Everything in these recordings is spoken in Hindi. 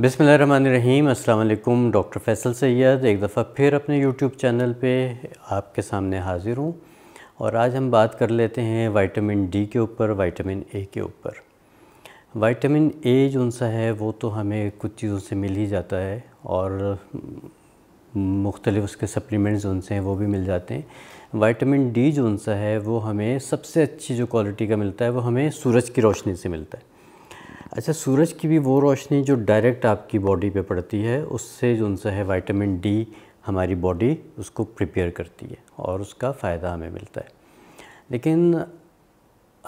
बिसमीम अल्लाम डॉक्टर फैसल सैद एक दफ़ा फिर अपने यूट्यूब चैनल पे आपके सामने हाज़िर हूँ और आज हम बात कर लेते हैं वाइटामिन डी के ऊपर वाइटामिन ए के ऊपर वाइटामिन ए जो सा है वो तो हमें कुछ चीज़ों से मिल ही जाता है और मुख्तलिफ उसके सप्लीमेंट्स उनसे हैं वो भी मिल जाते हैं वाइटामिन डी जो सा है वो हमें सबसे अच्छी जो क्वालिटी का मिलता है वो हमें सूरज की रोशनी से मिलता है अच्छा सूरज की भी वो रोशनी जो डायरेक्ट आपकी बॉडी पे पड़ती है उससे जो उनसे है वाइटामिन डी हमारी बॉडी उसको प्रिपेयर करती है और उसका फ़ायदा हमें मिलता है लेकिन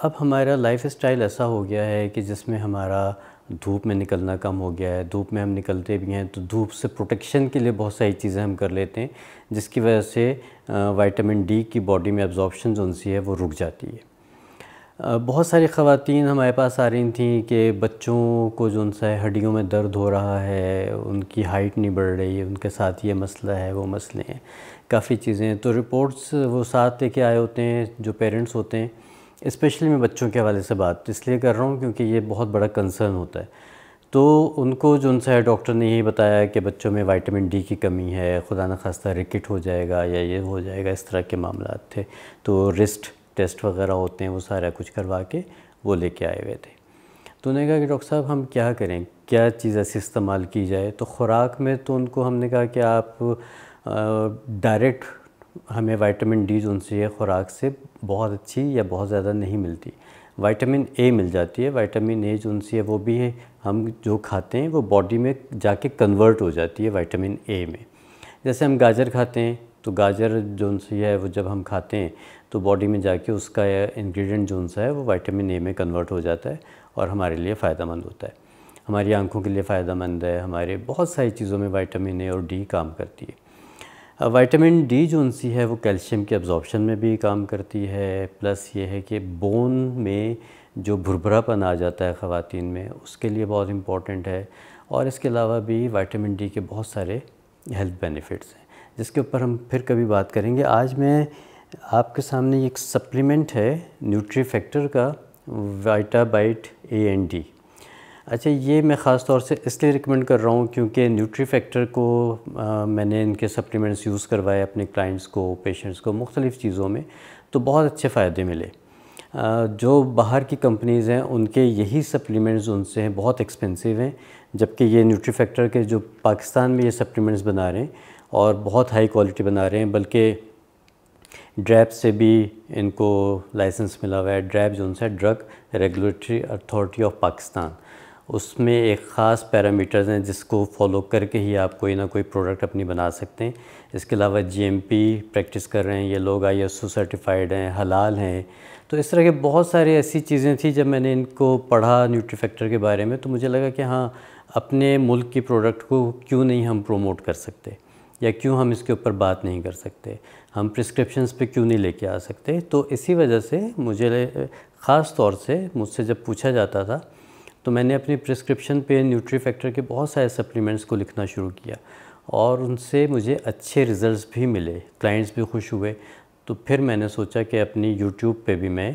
अब हमारा लाइफ स्टाइल ऐसा हो गया है कि जिसमें हमारा धूप में निकलना कम हो गया है धूप में हम निकलते भी हैं तो धूप से प्रोटेक्शन के लिए बहुत सारी चीज़ें हम कर लेते हैं जिसकी वजह से वाइटामिन डी की बॉडी में एब्जॉर्बशन जो सी है वो रुक जाती है बहुत सारी ख़वातीन हमारे पास आ रही थी कि बच्चों को जो उनसे हड्डियों में दर्द हो रहा है उनकी हाइट नहीं बढ़ रही है उनके साथ ये मसला है वो मसले हैं काफ़ी चीज़ें तो रिपोर्ट्स वो साथ लेके आए होते हैं जो पेरेंट्स होते हैं इस्पेशली मैं बच्चों के हवाले से बात इसलिए कर रहा हूँ क्योंकि ये बहुत बड़ा कंसर्न होता है तो उनको जो उनसे डॉक्टर ने यही बताया कि बच्चों में विटामिन डी की कमी है खुदा न खास्ता रिकेट हो जाएगा या ये हो जाएगा इस तरह के मामला थे तो रिस्ट टेस्ट वगैरह होते हैं वो सारा कुछ करवा के वो लेके आए हुए थे तो उन्होंने कहा कि डॉक्टर साहब हम क्या करें क्या चीज़ ऐसी इस्तेमाल की जाए तो ख़ुराक में तो उनको हमने कहा कि आप डायरेक्ट हमें वाइटामिन डी जो उनसे ख़ुराक से बहुत अच्छी या बहुत ज़्यादा नहीं मिलती वाइटामिन ए मिल जाती है वाइटामिन ए जो उनसे वो भी है हम जो खाते हैं वो बॉडी में जाके कन्वर्ट हो जाती है वाइटामिन ए में जैसे हम गाजर खाते हैं तो गाजर जो सी है वो जब हम खाते हैं तो बॉडी में जाके उसका इंग्रेडिएंट जो सा है वो विटामिन ए में कन्वर्ट हो जाता है और हमारे लिए फ़ायदेमंद होता है हमारी आंखों के लिए फ़ायदेमंद है हमारे बहुत सारी चीज़ों में विटामिन ए और डी काम करती है विटामिन डी जो सी है वो कैल्शियम के अब्ज़ॉर्बशन में भी काम करती है प्लस ये है कि बोन में जो भुरभुरापन आ जाता है ख़वान में उसके लिए बहुत इम्पॉर्टेंट है और इसके अलावा भी विटामिन डी के बहुत सारे हेल्थ बेनिफिट्स हैं जिसके ऊपर हम फिर कभी बात करेंगे आज मैं आपके सामने एक सप्लीमेंट है न्यूट्री फैक्टर का Vitabite A N D अच्छा ये मैं ख़ास तौर से इसलिए रिकमेंड कर रहा हूँ क्योंकि न्यूट्री फैक्टर को आ, मैंने इनके सप्लीमेंट्स यूज़ करवाए अपने क्लाइंट्स को पेशेंट्स को मुख्तलिफ़ चीज़ों में तो बहुत अच्छे फ़ायदे मिले आ, जो बाहर की कंपनीज़ हैं उनके यही सप्लीमेंट्स उनसे हैं बहुत एक्सपेंसिव हैं जबकि ये न्यूट्री फैक्टर के जो पाकिस्तान में ये सप्लीमेंट्स बना रहे हैं और बहुत हाई क्वालिटी बना रहे हैं बल्कि ड्रैप से भी इनको लाइसेंस मिला हुआ है ड्रैप जो है Drug Regulatory Authority of Pakistan उसमें एक ख़ास पैरामीटर्स हैं जिसको फॉलो करके ही आप कोई ना कोई प्रोडक्ट अपनी बना सकते हैं इसके अलावा जीएमपी प्रैक्टिस कर रहे हैं ये लोग आई एस सर्टिफाइड हैं हलाल हैं तो इस तरह के बहुत सारी ऐसी चीज़ें थी जब मैंने इनको पढ़ा न्यूट्रीफैक्टर के बारे में तो मुझे लगा कि हाँ अपने मुल्क की प्रोडक्ट को क्यों नहीं हम प्रोमोट कर सकते या क्यों हम इसके ऊपर बात नहीं कर सकते हम प्रिस्क्रिप्शंस पे क्यों नहीं लेके आ सकते तो इसी वजह से मुझे ख़ास तौर से मुझसे जब पूछा जाता था तो मैंने अपनी प्रिस्क्रिप्शन पे न्यूट्री फैक्टर के बहुत सारे सप्लीमेंट्स को लिखना शुरू किया और उनसे मुझे अच्छे रिज़ल्ट भी मिले क्लाइंट्स भी खुश हुए तो फिर मैंने सोचा कि अपनी यूट्यूब पर भी मैं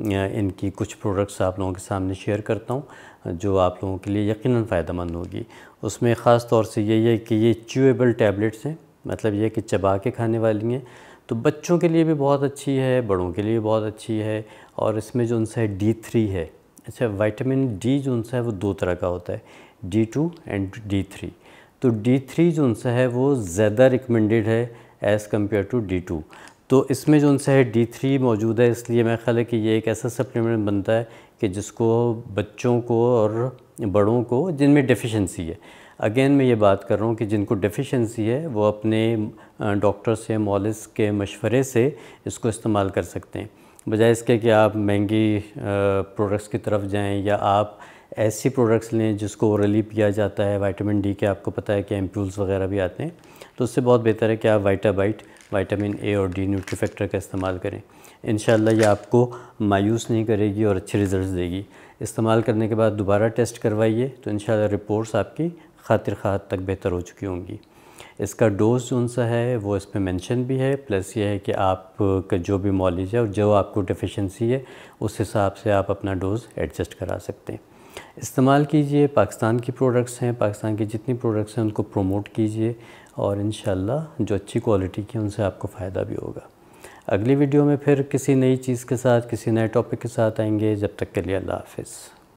इनकी कुछ प्रोडक्ट्स आप लोगों के सामने शेयर करता हूँ जो आप लोगों के लिए यकीनन फ़ायदेमंद होगी उसमें ख़ास तौर से यही है कि ये च्यूएबल टैबलेट्स हैं मतलब ये कि चबा के खाने वाली हैं तो बच्चों के लिए भी बहुत अच्छी है बड़ों के लिए भी बहुत अच्छी है और इसमें जो उनसा है डी थ्री है अच्छा वाइटामिन डी जो उनसे है वो दो तरह का होता है D two and D three तो डी थ्री जो उनसा है वो ज़्यादा रिकमेंडेड है as compared to D two तो इसमें जो उनसे है डी थ्री मौजूद है इसलिए मेरा ख्याल है कि ये एक ऐसा सप्लीमेंट बनता है कि जिसको बच्चों को और बड़ों को जिनमें डिफिशेंसी है अगेन मैं ये बात कर रहा हूँ कि जिनको डिफिशेंसी है वो अपने डॉक्टर से मॉलिस के मशवरे से इसको इस्तेमाल कर सकते हैं बजाय इसके कि आप महंगी प्रोडक्ट्स की तरफ जाएं या आप ऐसी प्रोडक्ट्स लें जिसको ओरली पिया जाता है वाइटामिन डी के आपको पता है कि एम्प्यूल्स वगैरह भी आते हैं तो उससे बहुत बेहतर है कि आप वाइटा विटामिन ए और डी न्यूट्रीफेक्टर का इस्तेमाल करें इन ये आपको मायूस नहीं करेगी और अच्छे रिज़ल्ट देगी इस्तेमाल करने के बाद दोबारा टेस्ट करवाइए तो इन रिपोर्ट्स आपकी खातिर खा तक बेहतर हो चुकी होंगी इसका डोज जो सा है वो इसमें मेंशन भी है प्लस ये है कि आप का जो भी मॉलिज है और जो आपको डिफिशेंसी है उस हिसाब से आप अपना डोज़ एडजस्ट करा सकते हैं इस्तेमाल कीजिए पाकिस्तान की प्रोडक्ट्स हैं पाकिस्तान की जितनी प्रोडक्ट्स हैं उनको प्रोमोट कीजिए और इन जो अच्छी क्वालिटी की उनसे आपको फ़ायदा भी होगा अगली वीडियो में फिर किसी नई चीज़ के साथ किसी नए टॉपिक के साथ आएंगे जब तक के लिए अल्लाह हाफिज़